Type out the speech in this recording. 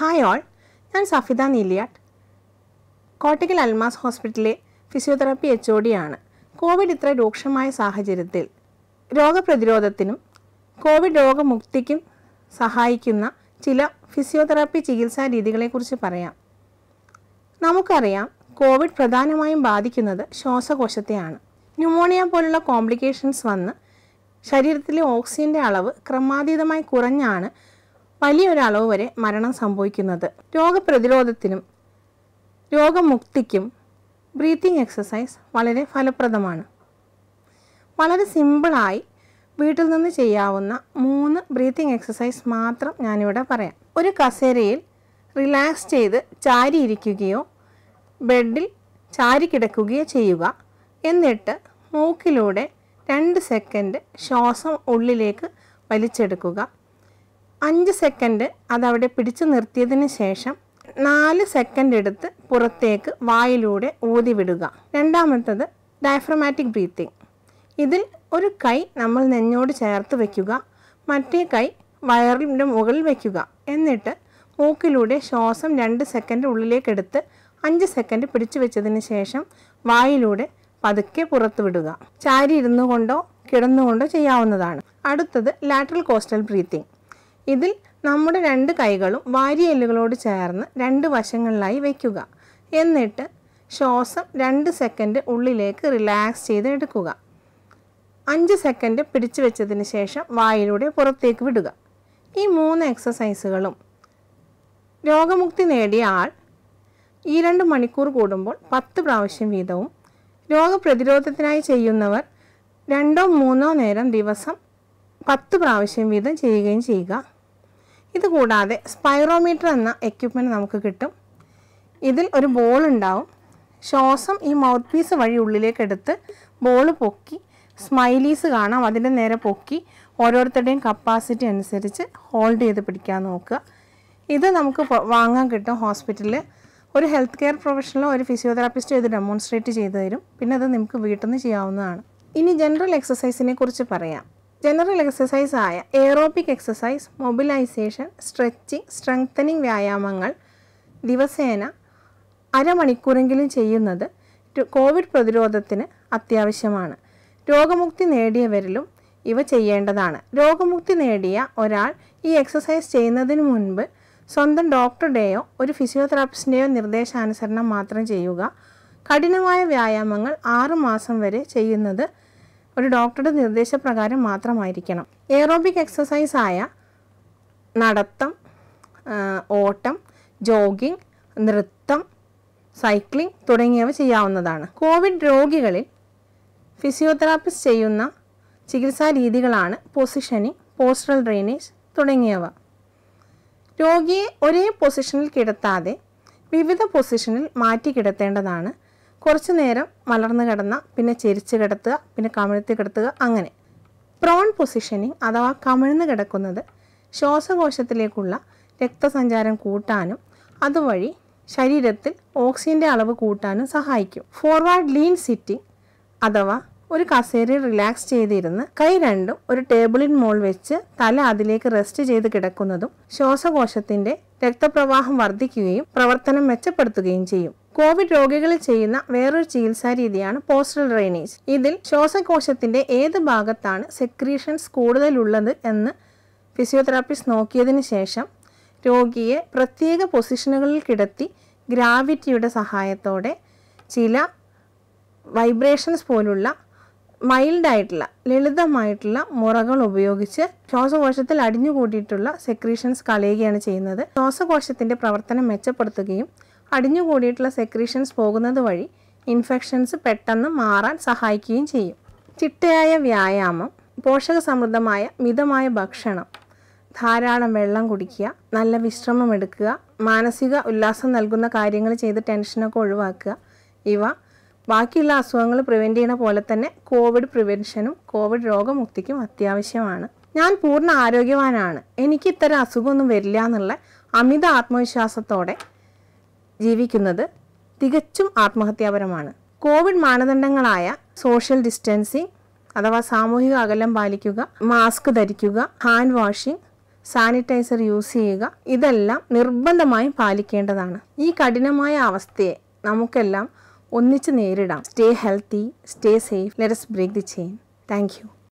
hi all ഞാൻ സഫിത നീലിയാട്ട് കോട്ടയ്ക്കൽ അൽമാസ് ഹോസ്പിറ്റലിലെ physiotherapy H O D ആണ് കോവിഡ് ഇത്ര രൂക്ഷമായ സാഹചര്യത്തിൽ രോഗപ്രതിരോധത്തിനും കോവിഡ് രോഗമുക്തിക്കും സഹായിക്കുന്ന ചില ഫിസിയോതെറാപ്പി ചികിത്സാ രീതികളെക്കുറിച്ച് പറയാം നമുക്കറിയാം കോവിഡ് പ്രധാനമായും ബാധിക്കുന്നത് ശ്വാസകോശത്തെയാണ് ന്യൂമോണിയ പോലുള്ള കോംപ്ലിക്കേഷൻസ് വന്ന് ശരീരത്തിലെ ഓക്സിജൻ്റെ അളവ് ക്രമാതീതമായി കുറഞ്ഞാണ് വലിയൊരളവ് വരെ മരണം സംഭവിക്കുന്നത് രോഗപ്രതിരോധത്തിനും രോഗമുക്തിക്കും ബ്രീത്തിങ് എക്സസൈസ് വളരെ ഫലപ്രദമാണ് വളരെ സിമ്പിളായി വീട്ടിൽ നിന്ന് ചെയ്യാവുന്ന മൂന്ന് ബ്രീത്തിങ് എക്സസൈസ് മാത്രം ഞാനിവിടെ പറയാം ഒരു കസേരയിൽ റിലാക്സ് ചെയ്ത് ചാരി ഇരിക്കുകയോ ബെഡിൽ ചാരി കിടക്കുകയോ ചെയ്യുക എന്നിട്ട് മൂക്കിലൂടെ രണ്ട് സെക്കൻഡ് ശ്വാസം ഉള്ളിലേക്ക് വലിച്ചെടുക്കുക അഞ്ച് സെക്കൻഡ് അതവിടെ പിടിച്ചു നിർത്തിയതിന് ശേഷം നാല് സെക്കൻഡ് എടുത്ത് പുറത്തേക്ക് വായിലൂടെ ഊതി വിടുക രണ്ടാമത്തത് ഡയഫ്രമാറ്റിക് ബ്രീത്തിങ് ഇതിൽ ഒരു കൈ നമ്മൾ നെഞ്ഞോട് ചേർത്ത് വയ്ക്കുക മറ്റേ കൈ വയറിൻ്റെ മുകളിൽ വയ്ക്കുക എന്നിട്ട് മൂക്കിലൂടെ ശ്വാസം രണ്ട് സെക്കൻഡ് ഉള്ളിലേക്കെടുത്ത് അഞ്ച് സെക്കൻഡ് പിടിച്ചു വെച്ചതിന് ശേഷം വായിലൂടെ പതുക്കെ പുറത്തു വിടുക ചാരി ഇരുന്നുകൊണ്ടോ കിടന്നുകൊണ്ടോ ചെയ്യാവുന്നതാണ് അടുത്തത് ലാറ്ററൽ കോസ്റ്റൽ ബ്രീത്തിങ് ഇതിൽ നമ്മുടെ രണ്ട് കൈകളും വാരിയെല്ലുകളോട് ചേർന്ന് രണ്ട് വശങ്ങളിലായി വയ്ക്കുക എന്നിട്ട് ശ്വാസം രണ്ട് സെക്കൻഡ് ഉള്ളിലേക്ക് റിലാക്സ് ചെയ്ത് എടുക്കുക അഞ്ച് സെക്കൻഡ് പിടിച്ചു വെച്ചതിന് ശേഷം വായിലൂടെ പുറത്തേക്ക് വിടുക ഈ മൂന്ന് എക്സസൈസുകളും രോഗമുക്തി നേടിയ ആൾ ഈ രണ്ട് മണിക്കൂർ കൂടുമ്പോൾ പത്ത് പ്രാവശ്യം വീതവും രോഗപ്രതിരോധത്തിനായി ചെയ്യുന്നവർ രണ്ടോ മൂന്നോ നേരം ദിവസം പത്ത് പ്രാവശ്യം വീതം ചെയ്യുകയും ചെയ്യുക ഇതുകൂടാതെ സ്പൈറോമീറ്റർ എന്ന എക്യുപ്മെൻറ്റ് നമുക്ക് കിട്ടും ഇതിൽ ഒരു ബോൾ ഉണ്ടാവും ശ്വാസം ഈ മൗത്ത് പീസ് വഴി ഉള്ളിലേക്ക് എടുത്ത് ബോൾ പൊക്കി സ്മൈലീസ് കാണാം അതിൻ്റെ നേരെ പൊക്കി ഓരോരുത്തരുടെയും കപ്പാസിറ്റി അനുസരിച്ച് ഹോൾഡ് ചെയ്ത് പിടിക്കാൻ നോക്കുക ഇത് നമുക്ക് വാങ്ങാൻ കിട്ടും ഹോസ്പിറ്റലിൽ ഒരു ഹെൽത്ത് കെയർ പ്രൊഫഷണലോ ഒരു ഫിസിയോതെറാപ്പിസ്റ്റോ ഇത് ഡെമോൺസ്ട്രേറ്റ് ചെയ്തു തരും പിന്നെ അത് നമുക്ക് വീട്ടിൽ നിന്ന് ചെയ്യാവുന്നതാണ് ഇനി ജനറൽ എക്സസൈസിനെ കുറിച്ച് പറയാം ജനറൽ എക്സസൈസ് ആയ aerobic exercise mobilisation stretching strengthening വ്യായാമങ്ങൾ ദിവസേന അരമണിക്കൂറെങ്കിലും ചെയ്യുന്നത് കോവിഡ് പ്രതിരോധത്തിന് അത്യാവശ്യമാണ് രോഗമുക്തി നേടിയവരിലും ഇവ ചെയ്യേണ്ടതാണ് രോഗമുക്തി നേടിയ ഒരാൾ ഈ എക്സസൈസ് ചെയ്യുന്നതിന് മുൻപ് സ്വന്തം ഡോക്ടറുടെയോ ഒരു ഫിസിയോതെറാപ്പിസ്റ്റിൻ്റെയോ നിർദ്ദേശാനുസരണം മാത്രം ചെയ്യുക കഠിനമായ വ്യായാമങ്ങൾ ആറുമാസം വരെ ചെയ്യുന്നത് ഒരു ഡോക്ടറുടെ നിർദ്ദേശപ്രകാരം മാത്രമായിരിക്കണം എയറോബിക് എക്സസൈസ് ആയ നടത്തം ഓട്ടം ജോഗിംഗ് നൃത്തം സൈക്ലിംഗ് തുടങ്ങിയവ ചെയ്യാവുന്നതാണ് കോവിഡ് രോഗികളിൽ ഫിസിയോതെറാപ്പിസ്റ്റ് ചെയ്യുന്ന ചികിത്സാ രീതികളാണ് പൊസിഷനിങ് പോസ്റ്ററൽ ഡ്രെയിനേജ് തുടങ്ങിയവ രോഗിയെ ഒരേ പൊസിഷനിൽ കിടത്താതെ വിവിധ പൊസിഷനിൽ മാറ്റി കിടത്തേണ്ടതാണ് കുറച്ചു നേരം വളർന്നു കിടന്ന പിന്നെ ചെരിച്ച് കിടത്തുക പിന്നെ കമിഴ്ത്തി കിടത്തുക അങ്ങനെ പ്രോൺ പൊസിഷനിങ് അഥവാ കമിഴ്ന്ന് കിടക്കുന്നത് ശ്വാസകോശത്തിലേക്കുള്ള രക്തസഞ്ചാരം കൂട്ടാനും അതുവഴി ശരീരത്തിൽ ഓക്സിജൻ്റെ അളവ് കൂട്ടാനും സഹായിക്കും ഫോർവേഡ് ലീൻ സിറ്റിംഗ് അഥവാ ഒരു കസേരയിൽ റിലാക്സ് ചെയ്തിരുന്ന് കൈ രണ്ടും ഒരു ടേബിളിൻ മോൾ വെച്ച് തല അതിലേക്ക് റെസ്റ്റ് ചെയ്ത് കിടക്കുന്നതും ശ്വാസകോശത്തിൻ്റെ രക്തപ്രവാഹം വർദ്ധിക്കുകയും പ്രവർത്തനം മെച്ചപ്പെടുത്തുകയും ചെയ്യും കോവിഡ് രോഗികളിൽ ചെയ്യുന്ന വേറൊരു ചികിത്സാ രീതിയാണ് പോസ്റ്റൽ ഡ്രെയിനേജ് ഇതിൽ ശ്വാസകോശത്തിന്റെ ഏത് ഭാഗത്താണ് സെക്രീഷൻസ് കൂടുതലുള്ളത് എന്ന് ഫിസിയോതെറാപ്പിസ്റ്റ് നോക്കിയതിനു ശേഷം രോഗിയെ പ്രത്യേക പൊസിഷനുകളിൽ കിടത്തി ഗ്രാവിറ്റിയുടെ സഹായത്തോടെ ചില വൈബ്രേഷൻസ് പോലുള്ള മൈൽഡായിട്ടുള്ള ലളിതമായിട്ടുള്ള മുറകൾ ഉപയോഗിച്ച് ശ്വാസകോശത്തിൽ അടിഞ്ഞുകൂട്ടിയിട്ടുള്ള സെക്രീഷൻസ് കളയുകയാണ് ചെയ്യുന്നത് ശ്വാസകോശത്തിൻ്റെ പ്രവർത്തനം മെച്ചപ്പെടുത്തുകയും അടിഞ്ഞുകൂടിയിട്ടുള്ള സെക്രീഷൻസ് പോകുന്നത് വഴി ഇൻഫെക്ഷൻസ് പെട്ടെന്ന് മാറാൻ സഹായിക്കുകയും ചെയ്യും ചിട്ടയായ വ്യായാമം പോഷക സമൃദ്ധമായ മിതമായ ഭക്ഷണം ധാരാളം വെള്ളം കുടിക്കുക നല്ല വിശ്രമം എടുക്കുക മാനസിക ഉല്ലാസം നൽകുന്ന കാര്യങ്ങൾ ചെയ്ത് ടെൻഷനൊക്കെ ഒഴിവാക്കുക ഇവ ബാക്കിയുള്ള അസുഖങ്ങൾ പ്രിവെൻറ്റ് ചെയ്യണ പോലെ തന്നെ കോവിഡ് പ്രിവെൻഷനും കോവിഡ് രോഗമുക്തിക്കും അത്യാവശ്യമാണ് ഞാൻ പൂർണ്ണ ആരോഗ്യവാനാണ് എനിക്ക് ഇത്തരം അസുഖമൊന്നും വരില്ല എന്നുള്ള അമിത ആത്മവിശ്വാസത്തോടെ ജീവിക്കുന്നത് തികച്ചും ആത്മഹത്യാപരമാണ് കോവിഡ് മാനദണ്ഡങ്ങളായ സോഷ്യൽ ഡിസ്റ്റൻസിങ് അഥവാ സാമൂഹിക അകലം പാലിക്കുക മാസ്ക് ധരിക്കുക ഹാൻഡ് വാഷിംഗ് സാനിറ്റൈസർ യൂസ് ചെയ്യുക ഇതെല്ലാം നിർബന്ധമായും പാലിക്കേണ്ടതാണ് ഈ കഠിനമായ അവസ്ഥയെ നമുക്കെല്ലാം ഒന്നിച്ച് നേരിടാം stay healthy stay safe let's break the chain thank